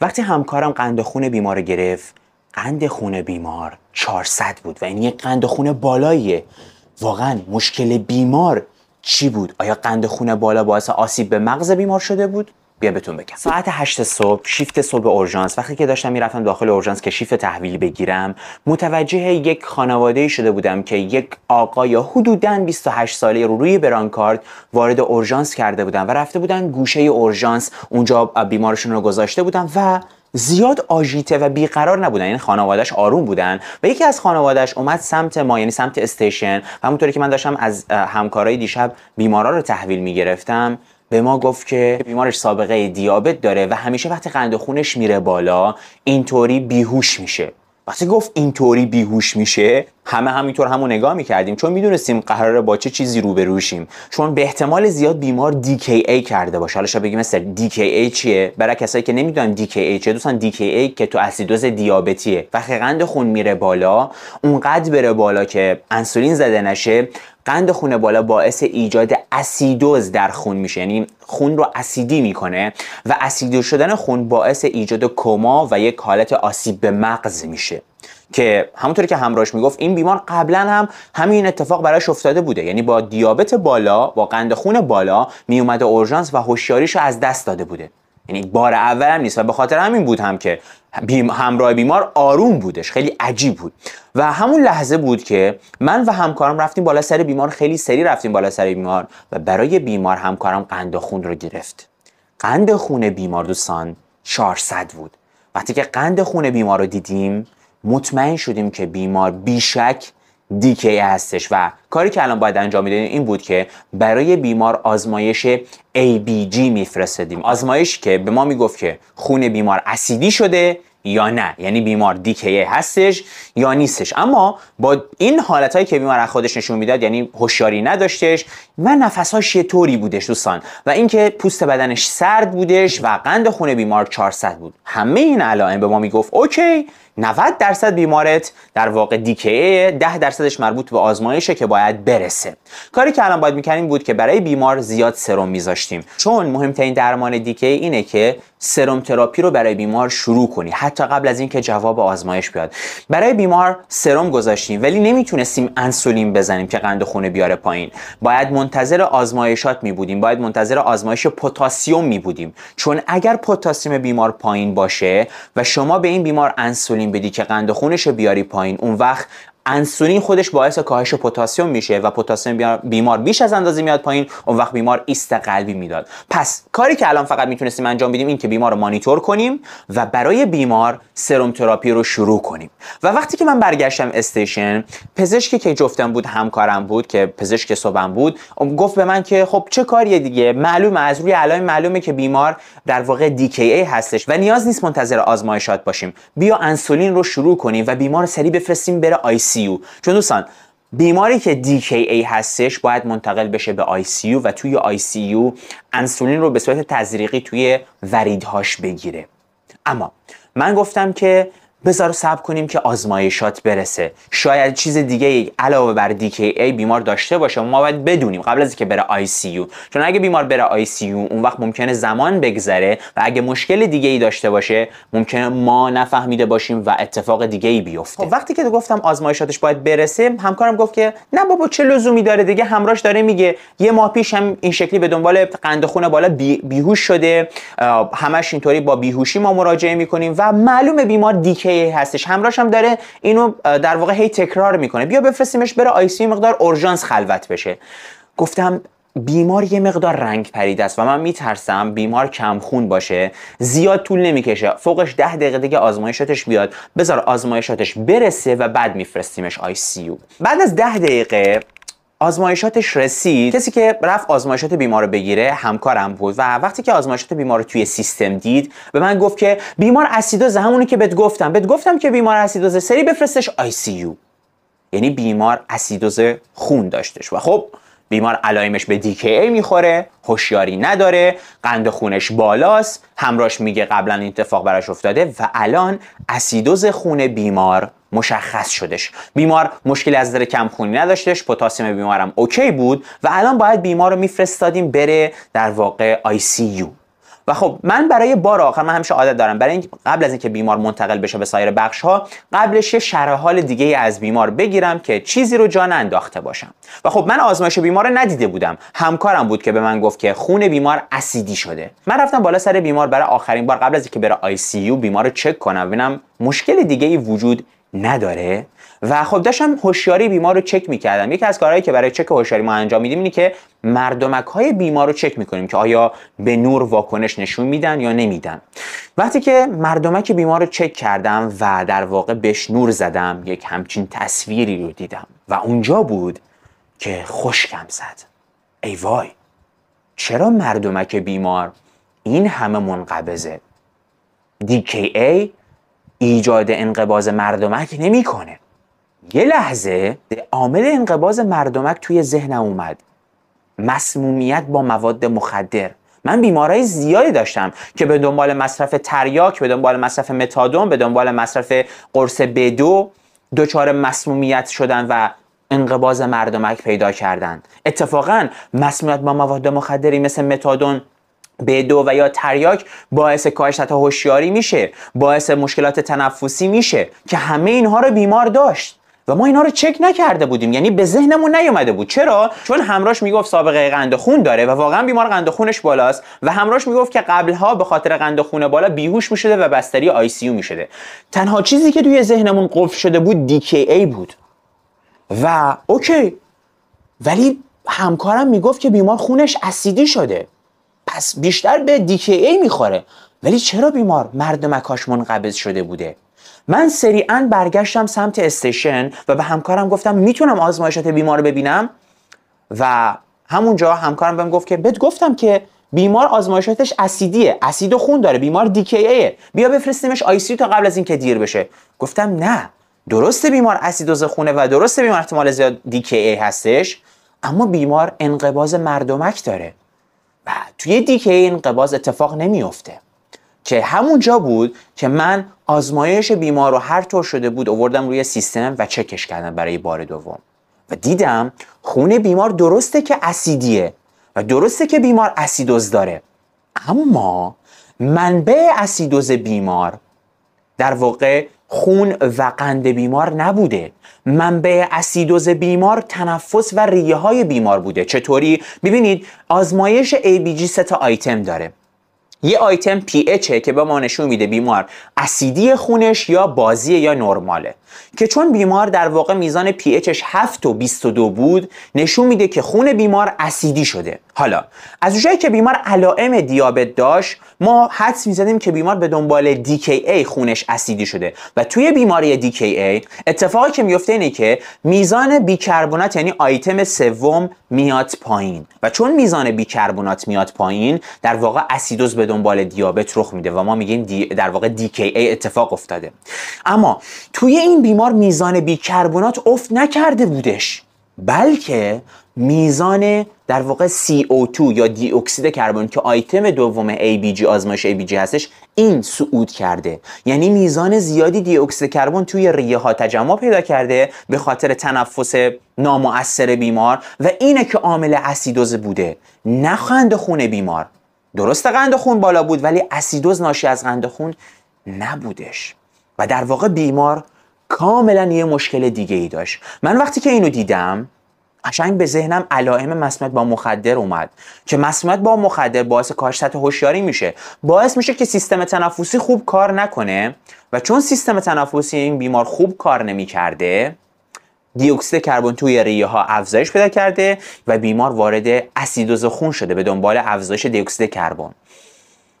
وقتی همکارم قند خون بیمار گرفت قند خون بیمار 400 بود و این یک قند خون بالاییه واقعا مشکل بیمار چی بود آیا قند خون بالا باعث آسیب به مغز بیمار شده بود بیا بهتون بگم ساعت 8 صبح شیفت صبح اورژانس وقتی که داشتم میرفتم داخل اورژانس که شیفت تحویل بگیرم متوجه یک خانواده شده بودم که یک آقا یا حدودا 28 ساله رو روی برانکارد وارد اورژانس کرده بودن و رفته بودن گوشه اورژانس اونجا بیمارشون رو گذاشته بودن و زیاد آژیته و بیقرار نبودن یعنی خانوادهش آروم بودن و یکی از خانوادهش اومد سمت ما یعنی سمت استیشن و همونطوری که من داشتم از همکارای دیشب بیمارا رو تحویل میگرفتم به ما گفت که بیمارش سابقه دیابت داره و همیشه وقتی قند خونش میره بالا اینطوری بیهوش میشه وقتی گفت اینطوری بیهوش میشه همه همینطور همو نگاه میکردیم چون میدونستیم قراره با چه چیزی روبروشیم چون به احتمال زیاد بیمار DKA کرده باشه حالا شاید بگیم مثل DKA چیه برای کسایی که نمیدونن DKA چیه دوستان DKA که تو اسیدوز دیابتیه وقتی قند خون میره بالا اونقدر بره بالا که انسولین زده نشه قند خون بالا باعث ایجاد اسیدوز در خون میشه یعنی خون رو اسیدی میکنه و اسیدوز شدن خون باعث ایجاد کما و یک حالت آسیب به مغز میشه که همونطوری که همراهش میگفت این بیمار قبلا هم همین اتفاق براش افتاده بوده یعنی با دیابت بالا با قند خون بالا میومده اورژانس و هوشیاریش رو از دست داده بوده یعنی بار اول هم نیست و به خاطر همین بود هم که بیم همراه بیمار آروم بودش خیلی عجیب بود و همون لحظه بود که من و همکارم رفتیم بالا سر بیمار خیلی سری رفتیم بالا سر بیمار و برای بیمار همکارم قند خون رو گرفت قند خون بیمار دوستان 400 بود وقتی که قند خون بیمار رو دیدیم مطمئن شدیم که بیمار بیشک دیکی هستش و کاری که الان باید انجام میدادیم این بود که برای بیمار آزمایش ABG میفرستدیم آزمایش که به ما میگفت که خون بیمار اسیدی شده یا نه یعنی بیمار دیکی هستش یا نیستش اما با این هایی که بیمار از خودش نشون میداد یعنی هوشیاری نداشتش و هاش یه طوری بودش دوستان و اینکه پوست بدنش سرد بودش و قند خون بیمار 400 بود همه این علائم به ما میگفت اوکی 90 درصد بیمارت در واقع دیکه 10 درصدش مربوط به آزمایشه که باید برسه کاری که الان باید میکنیم بود که برای بیمار زیاد سرم میذاشتیم چون مهمترین درمان دیکه اینه که سرم تراپی رو برای بیمار شروع کنی حتی قبل از اینکه جواب آزمایش بیاد برای بیمار سرم گذاشتیم ولی نمیتونستیم انسولین بزنیم که قند خون بیاره پایین باید منتظر آزمایشات می بودیم باید منتظر آزمایش پتاسیم می بودیم چون اگر پتاسیم بیمار پایین باشه و شما به این بیمار انسولین بدی که قند خونش بیاری پایین اون وقت انسولین خودش باعث کاهش پتاسیم میشه و پتاسیم بیمار بیش از اندازه میاد پایین اون وقت بیمار ایست قلبی میداد پس کاری که الان فقط میتونستیم انجام بدیم این که بیمار رو مانیتور کنیم و برای بیمار سرم تراپی رو شروع کنیم و وقتی که من برگشتم استیشن پزشکی که جفتم بود همکارم بود که پزشک صبحم بود گفت به من که خب چه کاریه دیگه معلوم از روی علائم معلومه که بیمار در واقع DKA هستش و نیاز نیست منتظر آزمایشات باشیم بیا انسولین رو شروع کنیم و بیمار سری بفرستیم بره آی چون دوستان بیماری که DKA هستش باید منتقل بشه به ICU و توی ICU انسولین رو به صورت تزریقی توی وریدهاش بگیره اما من گفتم که بذار صبر کنیم که آزمایشات برسه شاید چیز دیگه ای علاوه بر ای بیمار داشته باشه ما باید بدونیم قبل از اینکه بره ICU چون اگه بیمار بره ICU اون وقت ممکنه زمان بگذره و اگه مشکل دیگه ای داشته باشه ممکنه ما نفهمیده باشیم و اتفاق دیگه ای بیفته خب، وقتی که گفتم آزمایشاتش باید برسه همکارم گفت که نه بابا چه لزومی داره دیگه همراش داره میگه یه ماه پیش هم این شکلی به دنبال قند خون بالا بیهوش شده همش اینطوری با بیهوشی ما مراجعه میکنیم و معلومه بیمار دیکی کی هستش همراهش هم داره اینو در واقع هی تکرار میکنه بیا بفرستیمش بره آی سی مقدار اورژانس خلوت بشه گفتم بیمار یه مقدار رنگ پرید است و من میترسم بیمار کم خون باشه زیاد طول نمیکشه فوقش ده دقیقه دیگه آزمایشاتش بیاد بذار آزمایشاتش برسه و بعد میفرستیمش آی سی بعد از ده دقیقه آزمایشاتش رسید کسی که رفت آزمایشات بیمار رو بگیره همکارم بود و وقتی که آزمایشات بیمار رو توی سیستم دید به من گفت که بیمار اسیدوز همونی که بهت گفتم بهت گفتم که بیمار اسیدوز سری بفرستش آی سی یعنی بیمار اسیدوز خون داشتش و خب بیمار علائمش به DKA میخوره هوشیاری نداره قند خونش بالاست همراش میگه قبلا این اتفاق براش افتاده و الان اسیدوز خون بیمار مشخص شدش بیمار مشکل از کم خونی نداشتش پتاسیم بیمارم اوکی بود و الان باید بیمار رو میفرستادیم بره در واقع یو و خب من برای بار آخر من همیشه عادت دارم برای قبل از اینکه بیمار منتقل بشه به سایر بخش ها قبلش یه شرح حال دیگه از بیمار بگیرم که چیزی رو جان انداخته باشم و خب من آزمایش بیمار رو ندیده بودم همکارم بود که به من گفت که خون بیمار اسیدی شده من رفتم بالا سر بیمار برای آخرین بار قبل از اینکه بره آی سی بیمار رو چک کنم ببینم مشکل دیگه ای وجود نداره و خب داشتم هوشیاری بیمار رو چک میکردم یکی از کارهایی که برای چک هوشیاری ما انجام میدیم اینه که مردمک های بیمار رو چک میکنیم که آیا به نور واکنش نشون میدن یا نمیدن وقتی که مردمک بیمار رو چک کردم و در واقع بهش نور زدم یک همچین تصویری رو دیدم و اونجا بود که خوشکم زد ای وای چرا مردمک بیمار این همه منقبضه DKA ایجاد انقباز مردمک نمیکنه یه لحظه عامل انقباز مردمک توی ذهنم اومد مسمومیت با مواد مخدر من بیمارای زیادی داشتم که به دنبال مصرف تریاک به دنبال مصرف متادون به دنبال مصرف قرص بدو دچار مسمومیت شدن و انقباز مردمک پیدا کردند اتفاقا مسمومیت با مواد مخدری مثل متادون بدو و یا تریاک باعث کاهش سطح هوشیاری میشه باعث مشکلات تنفسی میشه که همه اینها رو بیمار داشت و ما اینا رو چک نکرده بودیم یعنی به ذهنمون نیومده بود چرا چون همراش میگفت سابقه قند خون داره و واقعا بیمار قند خونش بالاست و همراش میگفت که قبلها به خاطر قند خون بالا بیهوش میشده و بستری آی سی میشده تنها چیزی که توی ذهنمون قفل شده بود دی بود و اوکی ولی همکارم میگفت که بیمار خونش اسیدی شده پس بیشتر به دی میخوره ولی چرا بیمار مکاش منقبض شده بوده من سریعا برگشتم سمت استیشن و به همکارم گفتم میتونم آزمایشات بیمار رو ببینم و همونجا همکارم بهم گفت که بد گفتم که بیمار آزمایشاتش اسیدیه اسید و خون داره بیمار ایه بیا بفرستیمش آی تا قبل از اینکه دیر بشه گفتم نه درسته بیمار اسیدوز خونه و درسته بیمار احتمال زیاد دیکی هستش اما بیمار انقباز مردمک داره و توی دیکی انقباز اتفاق نمیفته که همونجا بود که من آزمایش بیمار رو هر طور شده بود آوردم روی سیستم و چکش کردم برای بار دوم و دیدم خون بیمار درسته که اسیدیه و درسته که بیمار اسیدوز داره اما منبع اسیدوز بیمار در واقع خون و قند بیمار نبوده منبع اسیدوز بیمار تنفس و ریه های بیمار بوده چطوری؟ ببینید آزمایش ABG سه تا آیتم داره یه آیتم پی که به ما نشون میده بیمار اسیدی خونش یا بازی یا نرماله که چون بیمار در واقع میزان اچش 7 و 22 بود نشون میده که خون بیمار اسیدی شده حالا از اونجایی که بیمار علائم دیابت داشت ما حدس میزنیم که بیمار به دنبال ای خونش اسیدی شده و توی بیماری ای اتفاقی که میفته اینه که میزان بیکربنات یعنی آیتم سوم میاد پایین و چون میزان بیکربونات میاد پایین در واقع اسیدوز به دنبال دیابت رخ میده و ما میگیم در واقع DKA اتفاق افتاده اما توی این این بیمار میزان بیکربنات افت نکرده بودش بلکه میزان در واقع CO2 یا دی اکسید کربن که آیتم دوم ABG آزمایش ABG هستش این سعود کرده یعنی میزان زیادی دی اکسید کربن توی ریه ها تجمع پیدا کرده به خاطر تنفس نامؤثر بیمار و اینه که عامل اسیدوز بوده نه خون بیمار درست قند خون بالا بود ولی اسیدوز ناشی از قند خون نبودش و در واقع بیمار کاملا یه مشکل دیگه ای داشت من وقتی که اینو دیدم قشنگ به ذهنم علائم مسمومیت با مخدر اومد که مسمومیت با مخدر باعث کاهش سطح هوشیاری میشه باعث میشه که سیستم تنفسی خوب کار نکنه و چون سیستم تنفسی این بیمار خوب کار نمیکرده دیوکسید کربن توی ریه ها افزایش پیدا کرده و بیمار وارد اسیدوز خون شده به دنبال افزایش دیوکسید کربن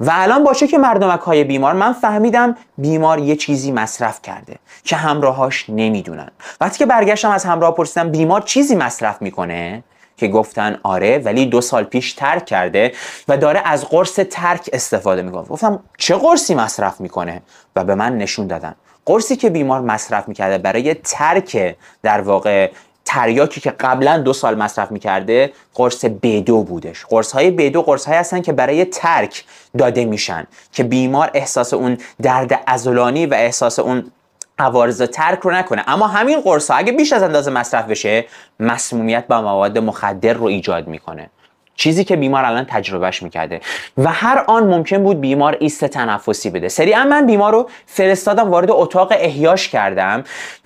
و الان باشه که مردمک های بیمار من فهمیدم بیمار یه چیزی مصرف کرده که همراهاش نمیدونن وقتی که برگشتم از همراه پرسیدم بیمار چیزی مصرف میکنه که گفتن آره ولی دو سال پیش ترک کرده و داره از قرص ترک استفاده میکنه گفتم چه قرصی مصرف میکنه و به من نشون دادن قرصی که بیمار مصرف میکرده برای ترک در واقع تریاکی که قبلا دو سال مصرف میکرده قرص B2 بودش قرص های B2 قرص های هستن که برای ترک داده میشن که بیمار احساس اون درد ازولانی و احساس اون عوارض ترک رو نکنه اما همین قرص ها اگه بیش از اندازه مصرف بشه مسمومیت با مواد مخدر رو ایجاد میکنه چیزی که بیمار الان تجربهش میکرده و هر آن ممکن بود بیمار ایست تنفسی بده سریعا من بیمار رو فرستادم وارد اتاق احیاش کردم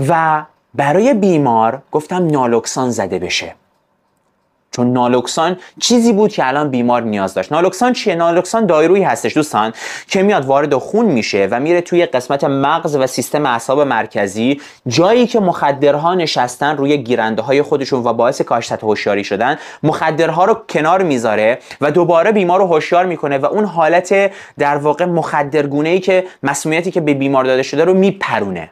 و برای بیمار گفتم نالوکسان زده بشه چون نالوکسان چیزی بود که الان بیمار نیاز داشت نالوکسان چیه نالوکسان دایروی هستش دوستان که میاد وارد خون میشه و میره توی قسمت مغز و سیستم اعصاب مرکزی جایی که مخدرها نشستن روی گیرنده های خودشون و باعث کاشتت هوشیاری شدن مخدرها رو کنار میذاره و دوباره بیمار رو هوشیار میکنه و اون حالت در واقع مخدرگونه ای که مسمومیتی که به بیمار داده شده رو میپرونه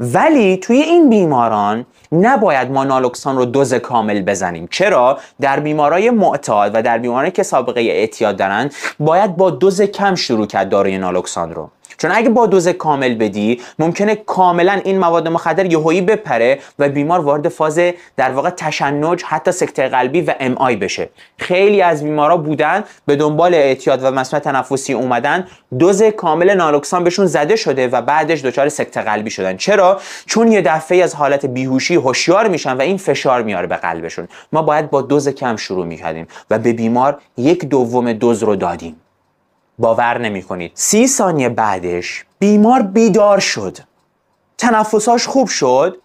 ولی توی این بیماران نباید ما نالوکسان رو دوز کامل بزنیم چرا در بیمارای معتاد و در بیمارانی که سابقه اعتیاد دارن باید با دوز کم شروع کرد داروی نالوکسان رو چون اگه با دوز کامل بدی ممکنه کاملا این مواد مخدر یهویی بپره و بیمار وارد فاز در واقع تشنج حتی سکته قلبی و ام آی بشه خیلی از بیمارا بودن به دنبال اعتیاد و مسمومیت تنفسی اومدن دوز کامل نالوکسان بهشون زده شده و بعدش دچار سکته قلبی شدن چرا چون یه دفعه از حالت بیهوشی هوشیار میشن و این فشار میاره به قلبشون ما باید با دوز کم شروع میکردیم و به بیمار یک دوم دوز رو دادیم باور نمی کنید سی ثانیه بعدش بیمار بیدار شد تنفساش خوب شد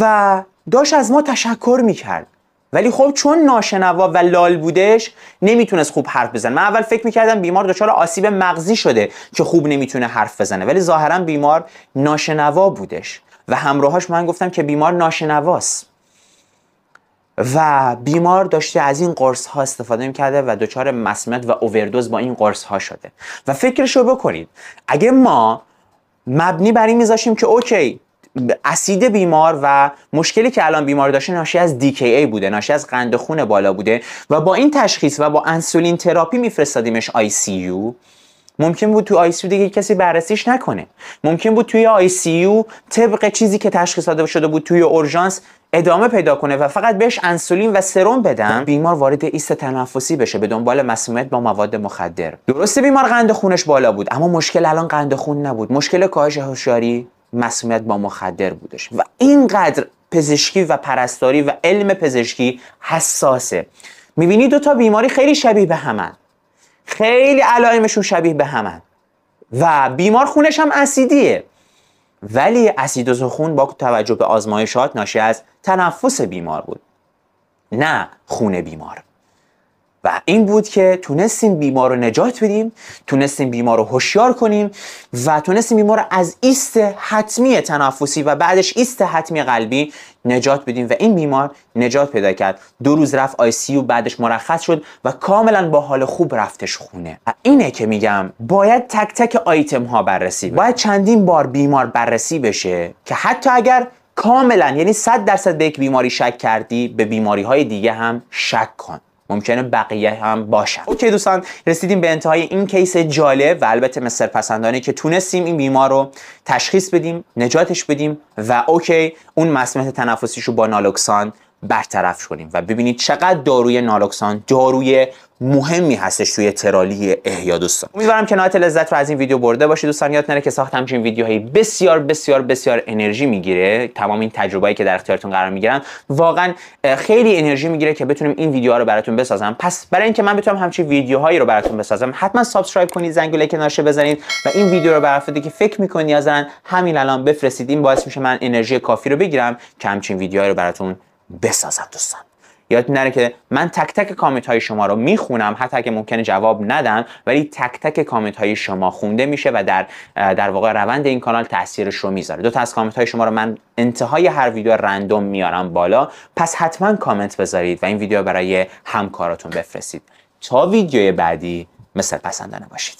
و داشت از ما تشکر می کرد ولی خب چون ناشنوا و لال بودش نمیتونست خوب حرف بزنه من اول فکر میکردم بیمار دچار آسیب مغزی شده که خوب نمیتونه حرف بزنه ولی ظاهرا بیمار ناشنوا بودش و همراهاش من گفتم که بیمار ناشنواست و بیمار داشته از این قرص ها استفاده کرده و دچار مسمت و اووردوز با این قرص ها شده و رو بکنید اگه ما مبنی بر این میذاشیم که اوکی اسید بیمار و مشکلی که الان بیمار داشته ناشی از ای بوده ناشی از قند خون بالا بوده و با این تشخیص و با انسولین تراپی میفرستادیمش ICU ممکن بود تو آی دیگه کسی بررسیش نکنه ممکن بود توی آی سی یو طبق چیزی که تشخیص داده شده بود توی اورژانس ادامه پیدا کنه و فقط بهش انسولین و سرم بدم بیمار وارد ایست تنفسی بشه به دنبال مسمومیت با مواد مخدر درسته بیمار قند خونش بالا بود اما مشکل الان قند خون نبود مشکل کاهش هوشیاری مسمومیت با مخدر بودش و اینقدر پزشکی و پرستاری و علم پزشکی حساسه میبینی دو تا بیماری خیلی شبیه به همن خیلی علائمشون شبیه به همن و بیمار خونش هم اسیدیه ولی اسیدوز خون با توجه به آزمایشات ناشی از تنفس بیمار بود نه خون بیمار و این بود که تونستیم بیمار رو نجات بدیم تونستیم بیمار رو هوشیار کنیم و تونستیم بیمار رو از ایست حتمی تنفسی و بعدش ایست حتمی قلبی نجات بدیم و این بیمار نجات پیدا کرد دو روز رفت آی سی و بعدش مرخص شد و کاملا با حال خوب رفتش خونه و اینه که میگم باید تک تک آیتم ها بررسی باید چندین بار بیمار بررسی بشه که حتی اگر کاملا یعنی 100 درصد به یک بیماری شک کردی به بیماری های دیگه هم شک کن ممکنه بقیه هم باشن اوکی دوستان رسیدیم به انتهای این کیس جالب و البته مصر پسندانه که تونستیم این بیمار رو تشخیص بدیم نجاتش بدیم و اوکی اون مسمت تنفسیش رو با نالوکسان برطرف کنیم و ببینید چقدر داروی نالوکسان داروی مهمی هستش توی ترالی احیا دوستان امیدوارم که نهایت لذت رو از این ویدیو برده باشید دوستان یاد نره که ساخت همچین ویدیوهایی بسیار بسیار بسیار انرژی میگیره تمام این تجربه‌ای که در اختیارتون قرار میگیرن واقعا خیلی انرژی میگیره که بتونیم این ویدیوها رو براتون بسازم پس برای اینکه من بتونم همچین ویدیوهایی رو براتون بسازم حتما سابسکرایب کنید زنگوله کنارشه بزنید و این ویدیو رو برای که فکر میکنید ازن همین الان بفرستید این باعث میشه من انرژی کافی رو بگیرم که همچین ویدیوهایی رو براتون بسازد دوستان یاد نره که من تک تک کامنت های شما رو میخونم حتی اگه ممکنه جواب ندم ولی تک تک کامنت های شما خونده میشه و در در واقع روند این کانال تاثیرش رو میذاره دو تا از کامنت های شما رو من انتهای هر ویدیو رندوم میارم بالا پس حتما کامنت بذارید و این ویدیو برای همکاراتون بفرستید تا ویدیو بعدی مثل پسندانه باشید